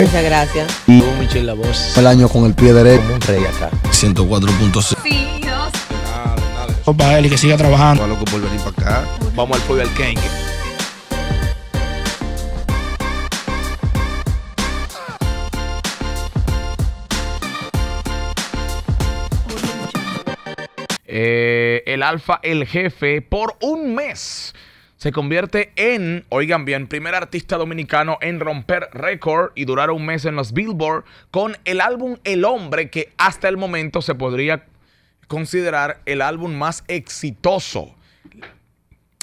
Muchas gracias. Y Michelle la voz. El año con el pie derecho. Como un rey acá. 104.6. Sí, Dios. Nada, nada. él que siga trabajando. Para lo que para acá. Vamos al pueblo al Ken. Eh, el Alfa, el jefe, por un mes se convierte en, oigan bien, primer artista dominicano en romper récord y durar un mes en los Billboard con el álbum El Hombre, que hasta el momento se podría considerar el álbum más exitoso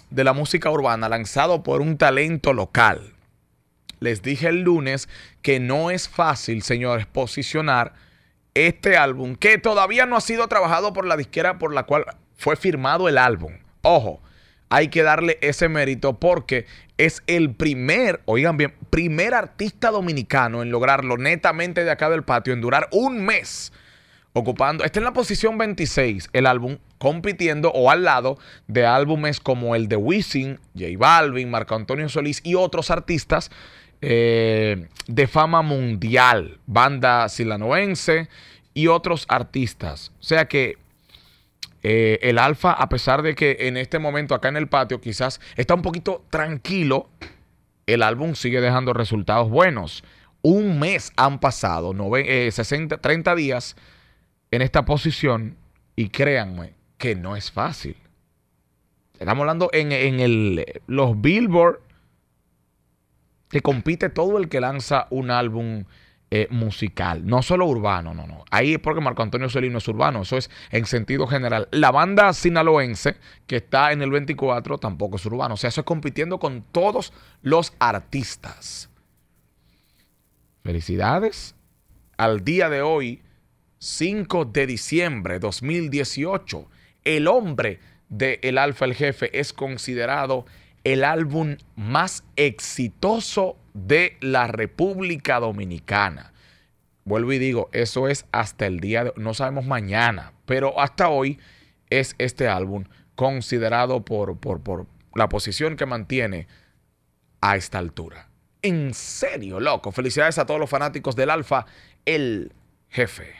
de la música urbana lanzado por un talento local. Les dije el lunes que no es fácil, señores, posicionar este álbum que todavía no ha sido trabajado por la disquera por la cual fue firmado el álbum. Ojo, hay que darle ese mérito porque es el primer, oigan bien, primer artista dominicano en lograrlo netamente de acá del patio, en durar un mes ocupando, está en la posición 26 el álbum, compitiendo o al lado de álbumes como el de Wisin, J Balvin, Marco Antonio Solís y otros artistas eh, de fama mundial, banda silanoense y otros artistas. O sea que eh, el Alfa, a pesar de que en este momento acá en el patio quizás está un poquito tranquilo, el álbum sigue dejando resultados buenos. Un mes han pasado, 60, 30 eh, días en esta posición y créanme que no es fácil. Estamos hablando en, los Billboard que compite todo el que lanza un álbum eh, musical. No solo urbano, no, no. Ahí es porque Marco Antonio Solino es urbano. Eso es en sentido general. La banda sinaloense que está en el 24 tampoco es urbano. O sea, eso es compitiendo con todos los artistas. Felicidades. Al día de hoy, 5 de diciembre de 2018, el hombre de El Alfa el Jefe es considerado el álbum más exitoso de la República Dominicana vuelvo y digo, eso es hasta el día de no sabemos mañana, pero hasta hoy es este álbum considerado por, por la posición que mantiene a esta altura. En serio, loco. Felicidades a todos los fanáticos del Alfa, el jefe.